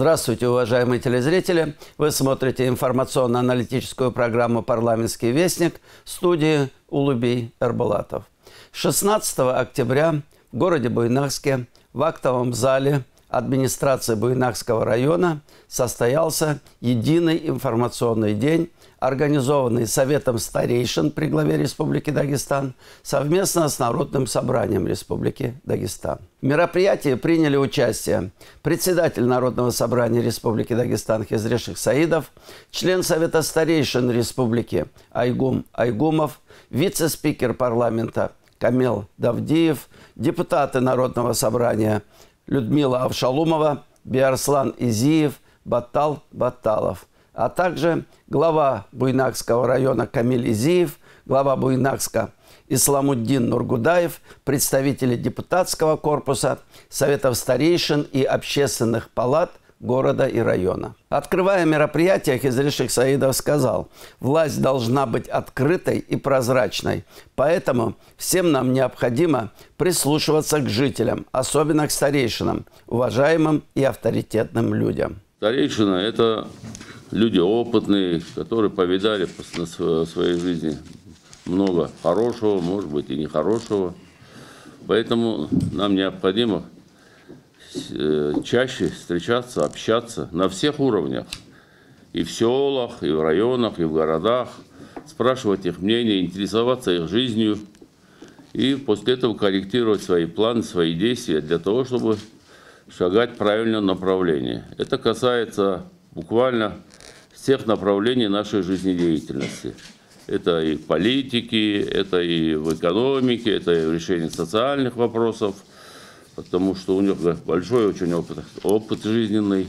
Здравствуйте, уважаемые телезрители. Вы смотрите информационно-аналитическую программу «Парламентский вестник» в студии Улубий Эрбалатов. 16 октября в городе Буйнакске в актовом зале администрации Буйнакского района состоялся единый информационный день, организованный Советом старейшин при главе Республики Дагестан совместно с Народным собранием Республики Дагестан. В мероприятии приняли участие председатель Народного собрания Республики Дагестан Хизреш Саидов, член Совета старейшин Республики Айгум Айгумов, вице-спикер парламента Камел Давдиев, депутаты Народного собрания Людмила Авшалумова, Биарслан Изиев, Батал Баталов, а также глава Буйнакского района Камиль Изиев, глава Буйнакска Исламуддин Нургудаев, представители депутатского корпуса, советов старейшин и общественных палат – города и района. Открывая мероприятие, Хизри Саидов сказал, власть должна быть открытой и прозрачной, поэтому всем нам необходимо прислушиваться к жителям, особенно к старейшинам, уважаемым и авторитетным людям. Старейшина – это люди опытные, которые повидали на своей жизни много хорошего, может быть, и нехорошего. Поэтому нам необходимо Э, чаще встречаться, общаться на всех уровнях. И в селах, и в районах, и в городах. Спрашивать их мнение, интересоваться их жизнью. И после этого корректировать свои планы, свои действия для того, чтобы шагать в правильном направлении. Это касается буквально всех направлений нашей жизнедеятельности. Это и политики, это и в экономике, это и в решении социальных вопросов – потому что у него большой очень опыт, опыт жизненный.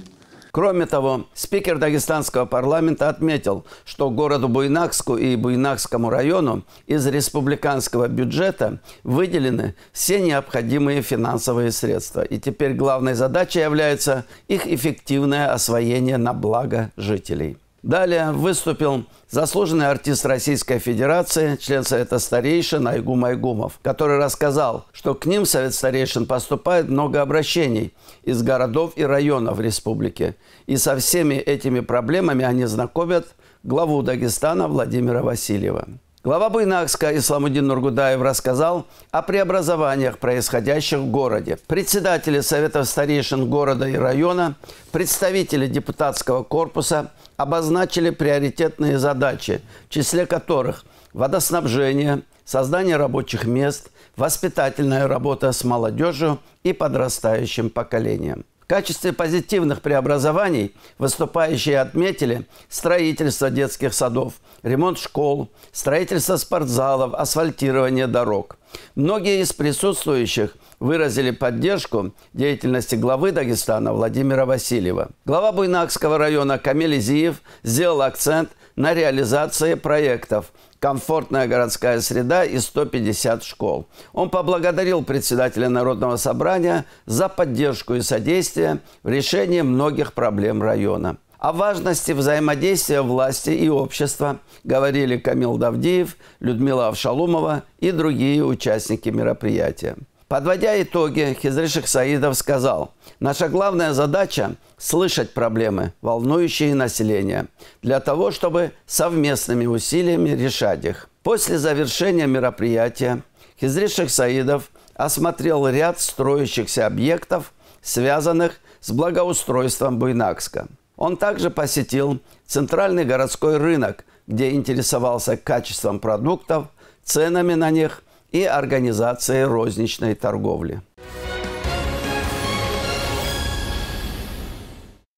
Кроме того, спикер Дагестанского парламента отметил, что городу Буйнакску и Буйнакскому району из республиканского бюджета выделены все необходимые финансовые средства. И теперь главной задачей является их эффективное освоение на благо жителей. Далее выступил заслуженный артист Российской Федерации, член Совета старейшин Айгум Айгумов, который рассказал, что к ним Совет старейшин поступает много обращений из городов и районов республики. И со всеми этими проблемами они знакомят главу Дагестана Владимира Васильева. Глава Буйнакска Исламудин Нургудаев рассказал о преобразованиях, происходящих в городе. Председатели Советов старейшин города и района, представители депутатского корпуса обозначили приоритетные задачи, в числе которых водоснабжение, создание рабочих мест, воспитательная работа с молодежью и подрастающим поколением – качестве позитивных преобразований выступающие отметили строительство детских садов, ремонт школ, строительство спортзалов, асфальтирование дорог. Многие из присутствующих выразили поддержку деятельности главы Дагестана Владимира Васильева. Глава Буйнакского района Камиль Изиев сделал акцент на реализации проектов – комфортная городская среда и 150 школ. Он поблагодарил председателя Народного собрания за поддержку и содействие в решении многих проблем района. О важности взаимодействия власти и общества говорили Камил Давдиев, Людмила Авшалумова и другие участники мероприятия. Подводя итоги, Хизри Саидов сказал, «Наша главная задача – слышать проблемы, волнующие население, для того, чтобы совместными усилиями решать их». После завершения мероприятия Хизри Саидов осмотрел ряд строящихся объектов, связанных с благоустройством Буйнакска. Он также посетил центральный городской рынок, где интересовался качеством продуктов, ценами на них – и организации розничной торговли.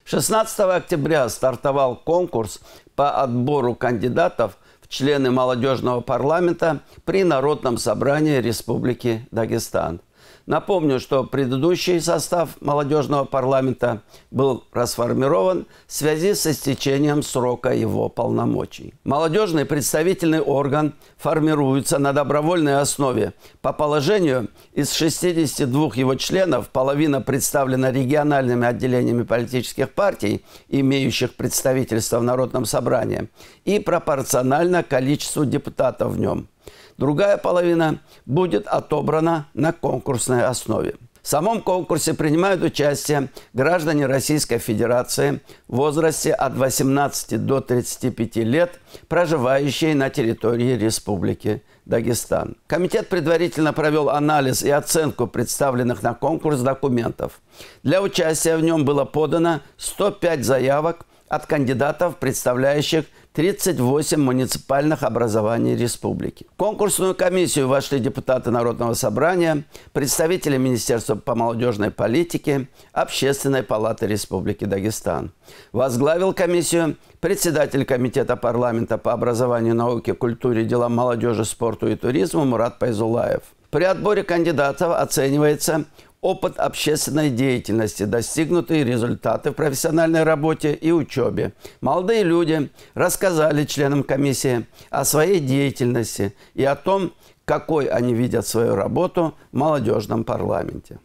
16 октября стартовал конкурс по отбору кандидатов в члены молодежного парламента при Народном собрании Республики Дагестан – Напомню, что предыдущий состав молодежного парламента был расформирован в связи со истечением срока его полномочий. Молодежный представительный орган формируется на добровольной основе. По положению из 62 его членов половина представлена региональными отделениями политических партий, имеющих представительство в Народном собрании, и пропорционально количеству депутатов в нем – Другая половина будет отобрана на конкурсной основе. В самом конкурсе принимают участие граждане Российской Федерации в возрасте от 18 до 35 лет, проживающие на территории Республики Дагестан. Комитет предварительно провел анализ и оценку представленных на конкурс документов. Для участия в нем было подано 105 заявок – от кандидатов, представляющих 38 муниципальных образований республики. В конкурсную комиссию вошли депутаты Народного собрания, представители Министерства по молодежной политике, Общественной палаты Республики Дагестан. Возглавил комиссию председатель Комитета парламента по образованию, науке, культуре, делам молодежи, спорту и туризму Мурат Пайзулаев. При отборе кандидатов оценивается опыт общественной деятельности, достигнутые результаты в профессиональной работе и учебе. Молодые люди рассказали членам комиссии о своей деятельности и о том, какой они видят свою работу в молодежном парламенте.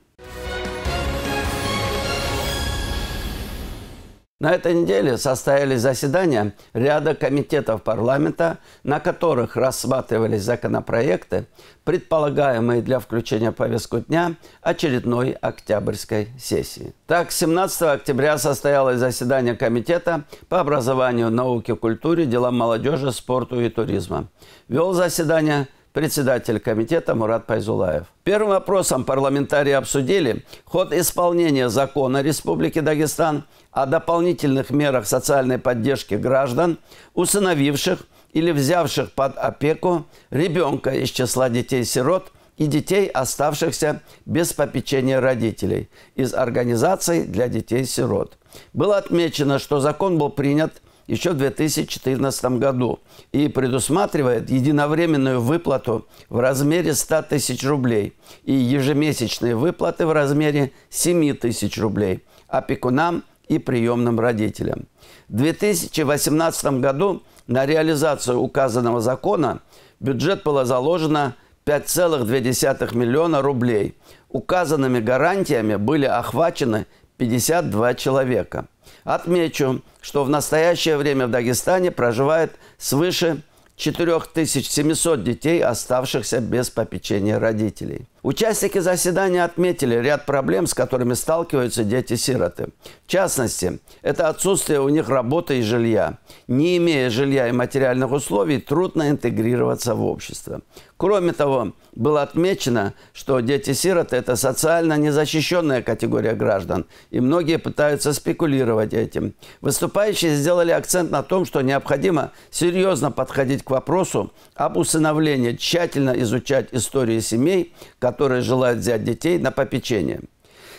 На этой неделе состоялись заседания ряда комитетов парламента, на которых рассматривались законопроекты, предполагаемые для включения в повестку дня очередной октябрьской сессии. Так, 17 октября состоялось заседание Комитета по образованию, науке, культуре, делам молодежи, спорту и туризма. Вел заседание председатель комитета Мурат Пайзулаев. Первым вопросом парламентарии обсудили ход исполнения закона Республики Дагестан о дополнительных мерах социальной поддержки граждан, усыновивших или взявших под опеку ребенка из числа детей-сирот и детей, оставшихся без попечения родителей из организаций для детей-сирот. Было отмечено, что закон был принят – еще в 2014 году и предусматривает единовременную выплату в размере 100 тысяч рублей и ежемесячные выплаты в размере 7 тысяч рублей опекунам и приемным родителям. В 2018 году на реализацию указанного закона бюджет было заложено 5,2 миллиона рублей. Указанными гарантиями были охвачены 52 человека – Отмечу, что в настоящее время в Дагестане проживает свыше 4700 детей, оставшихся без попечения родителей – Участники заседания отметили ряд проблем, с которыми сталкиваются дети-сироты. В частности, это отсутствие у них работы и жилья. Не имея жилья и материальных условий, трудно интегрироваться в общество. Кроме того, было отмечено, что дети-сироты – это социально незащищенная категория граждан, и многие пытаются спекулировать этим. Выступающие сделали акцент на том, что необходимо серьезно подходить к вопросу об усыновлении, тщательно изучать истории семей, которые желают взять детей на попечение.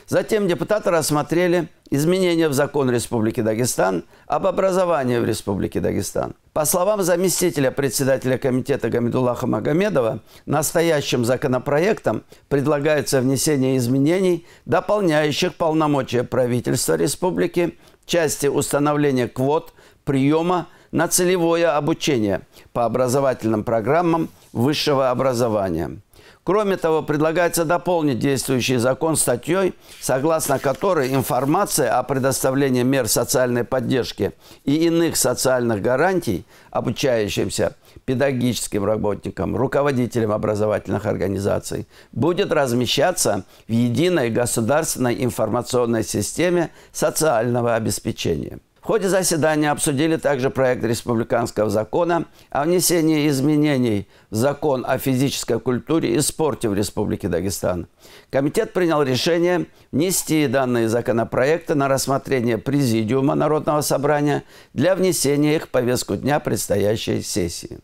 Затем депутаты рассмотрели изменения в закон Республики Дагестан об образовании в Республике Дагестан. По словам заместителя председателя комитета Гамидуллаха Магомедова, настоящим законопроектом предлагается внесение изменений, дополняющих полномочия правительства республики в части установления квот приема на целевое обучение по образовательным программам высшего образования – Кроме того, предлагается дополнить действующий закон статьей, согласно которой информация о предоставлении мер социальной поддержки и иных социальных гарантий обучающимся педагогическим работникам, руководителям образовательных организаций будет размещаться в единой государственной информационной системе социального обеспечения – ходе заседания обсудили также проект республиканского закона о внесении изменений в закон о физической культуре и спорте в Республике Дагестан. Комитет принял решение внести данные законопроекты на рассмотрение Президиума Народного собрания для внесения их в повестку дня предстоящей сессии.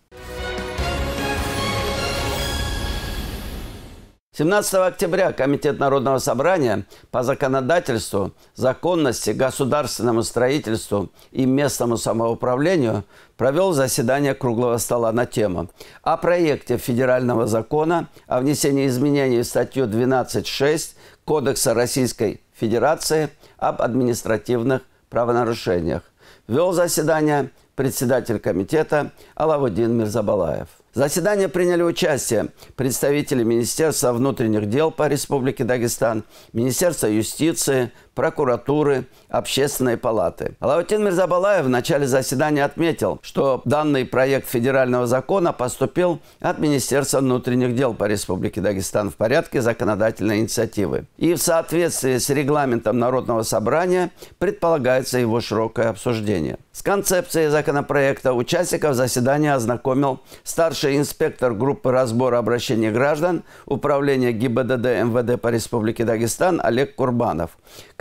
17 октября Комитет Народного собрания по законодательству, законности, государственному строительству и местному самоуправлению провел заседание круглого стола на тему о проекте федерального закона о внесении изменений в статью 12.6 Кодекса Российской Федерации об административных правонарушениях. Вел заседание председатель комитета Алавудин Мирзабалаев заседании приняли участие представители Министерства внутренних дел по Республике Дагестан, Министерства юстиции, прокуратуры, общественной палаты. Алаутин Мирзабалаев в начале заседания отметил, что данный проект федерального закона поступил от Министерства внутренних дел по Республике Дагестан в порядке законодательной инициативы. И в соответствии с регламентом Народного собрания предполагается его широкое обсуждение. С концепцией законопроекта участников заседания ознакомил старший инспектор группы разбора обращений граждан Управления ГИБДД МВД по Республике Дагестан Олег Курбанов.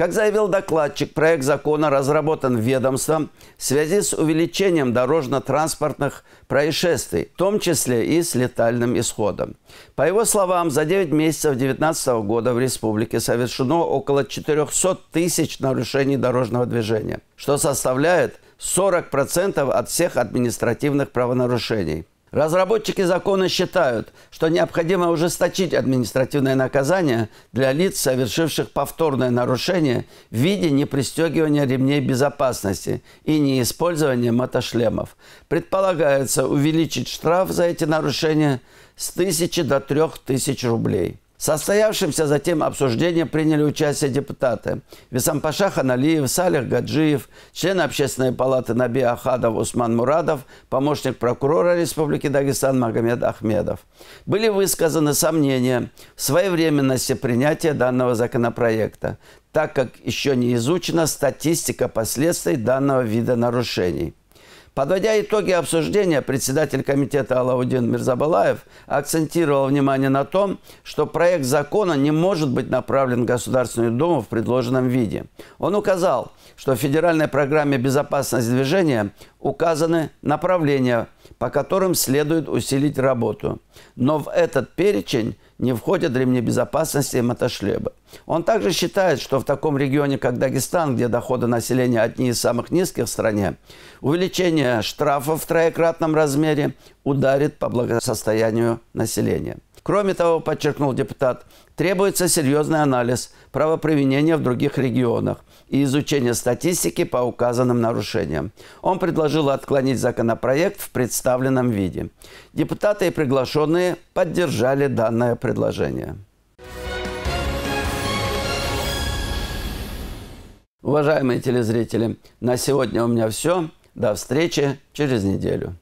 Как заявил докладчик, проект закона разработан ведомством в связи с увеличением дорожно-транспортных происшествий, в том числе и с летальным исходом. По его словам, за 9 месяцев 2019 года в республике совершено около 400 тысяч нарушений дорожного движения, что составляет 40% от всех административных правонарушений – Разработчики закона считают, что необходимо ужесточить административное наказание для лиц, совершивших повторное нарушение в виде непристегивания ремней безопасности и неиспользования мотошлемов. Предполагается увеличить штраф за эти нарушения с 1000 до 3000 рублей состоявшемся затем обсуждении приняли участие депутаты Висампаша Ханалиев, Салих Гаджиев, член общественной палаты Наби Ахадов Усман Мурадов, помощник прокурора Республики Дагестан Магомед Ахмедов. Были высказаны сомнения в своевременности принятия данного законопроекта, так как еще не изучена статистика последствий данного вида нарушений. Подводя итоги обсуждения, председатель комитета Алаудин Мирзабалаев акцентировал внимание на том, что проект закона не может быть направлен в Государственную Думу в предложенном виде. Он указал, что в федеральной программе «Безопасность движения» указаны направления, по которым следует усилить работу. Но в этот перечень не входят ремни безопасности и мотошлебы. Он также считает, что в таком регионе, как Дагестан, где доходы населения одни из самых низких в стране, увеличение штрафов в троекратном размере ударит по благосостоянию населения. Кроме того, подчеркнул депутат, требуется серьезный анализ правоприменения в других регионах – и изучения статистики по указанным нарушениям. Он предложил отклонить законопроект в представленном виде. Депутаты и приглашенные поддержали данное предложение. Уважаемые телезрители, на сегодня у меня все. До встречи через неделю.